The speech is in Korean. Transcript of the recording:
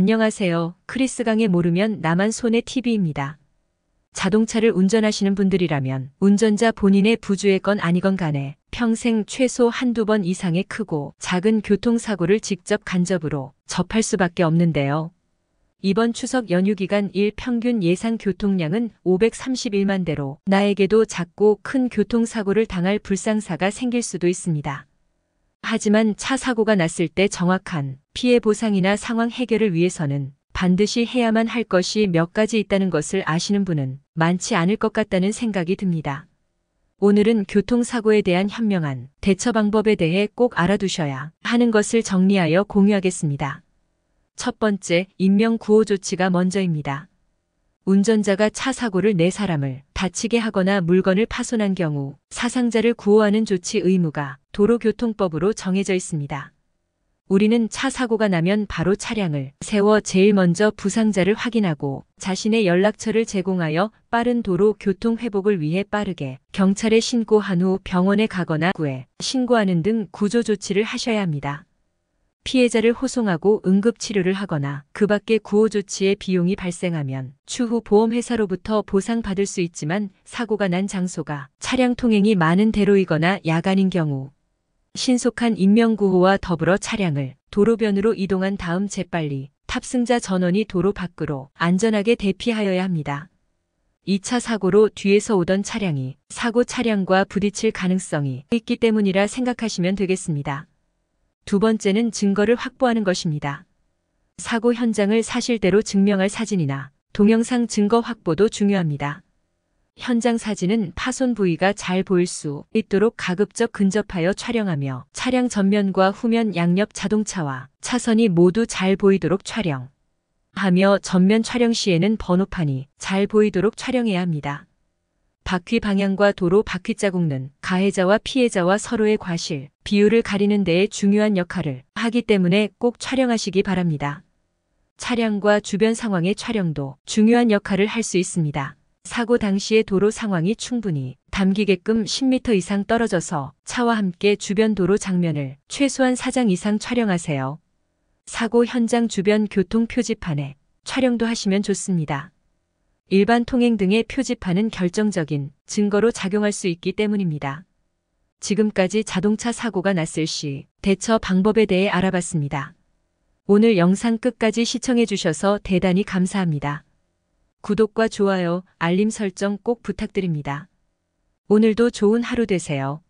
안녕하세요. 크리스 강의 모르면 나만 손해 TV입니다. 자동차를 운전하시는 분들이라면 운전자 본인의 부주의 건 아니건 간에 평생 최소 한두 번 이상의 크고 작은 교통사고를 직접 간접으로 접할 수밖에 없는데요. 이번 추석 연휴 기간 일 평균 예상 교통량은 531만 대로 나에게도 작고 큰 교통사고를 당할 불상사가 생길 수도 있습니다. 하지만 차 사고가 났을 때 정확한 피해 보상이나 상황 해결을 위해서는 반드시 해야만 할 것이 몇 가지 있다는 것을 아시는 분은 많지 않을 것 같다는 생각이 듭니다. 오늘은 교통사고에 대한 현명한 대처 방법에 대해 꼭 알아두셔야 하는 것을 정리하여 공유하겠습니다. 첫 번째, 인명구호 조치가 먼저입니다. 운전자가 차 사고를 내 사람을 다치게 하거나 물건을 파손한 경우 사상자를 구호하는 조치 의무가 도로교통법으로 정해져 있습니다. 우리는 차 사고가 나면 바로 차량을 세워 제일 먼저 부상자를 확인하고 자신의 연락처를 제공하여 빠른 도로 교통 회복을 위해 빠르게 경찰에 신고한 후 병원에 가거나 구에 신고하는 등 구조 조치를 하셔야 합니다. 피해자를 호송하고 응급치료를 하거나 그 밖의 구호 조치에 비용이 발생하면 추후 보험회사로부터 보상받을 수 있지만 사고가 난 장소가 차량 통행이 많은 대로이거나 야간인 경우 신속한 인명구호와 더불어 차량을 도로변으로 이동한 다음 재빨리 탑승자 전원이 도로 밖으로 안전하게 대피하여야 합니다. 2차 사고로 뒤에서 오던 차량이 사고 차량과 부딪힐 가능성이 있기 때문이라 생각하시면 되겠습니다. 두 번째는 증거를 확보하는 것입니다. 사고 현장을 사실대로 증명할 사진이나 동영상 증거 확보도 중요합니다. 현장 사진은 파손 부위가 잘 보일 수 있도록 가급적 근접하여 촬영하며 차량 전면과 후면 양옆 자동차와 차선이 모두 잘 보이도록 촬영. 하며 전면 촬영 시에는 번호판이 잘 보이도록 촬영해야 합니다. 바퀴 방향과 도로 바퀴 자국는 가해자와 피해자와 서로의 과실, 비율을 가리는 데에 중요한 역할을 하기 때문에 꼭 촬영하시기 바랍니다. 차량과 주변 상황의 촬영도 중요한 역할을 할 수 있습니다. 사고 당시의 도로 상황이 충분히 담기게끔 10m 이상 떨어져서 차와 함께 주변 도로 장면을 최소한 4장 이상 촬영하세요. 사고 현장 주변 교통 표지판에 촬영도 하시면 좋습니다. 일반 통행 등의 표지판은 결정적인 증거로 작용할 수 있기 때문입니다. 지금까지 자동차 사고가 났을 시 대처 방법에 대해 알아봤습니다. 오늘 영상 끝까지 시청해주셔서 대단히 감사합니다. 구독과 좋아요, 알림 설정 꼭 부탁드립니다. 오늘도 좋은 하루 되세요.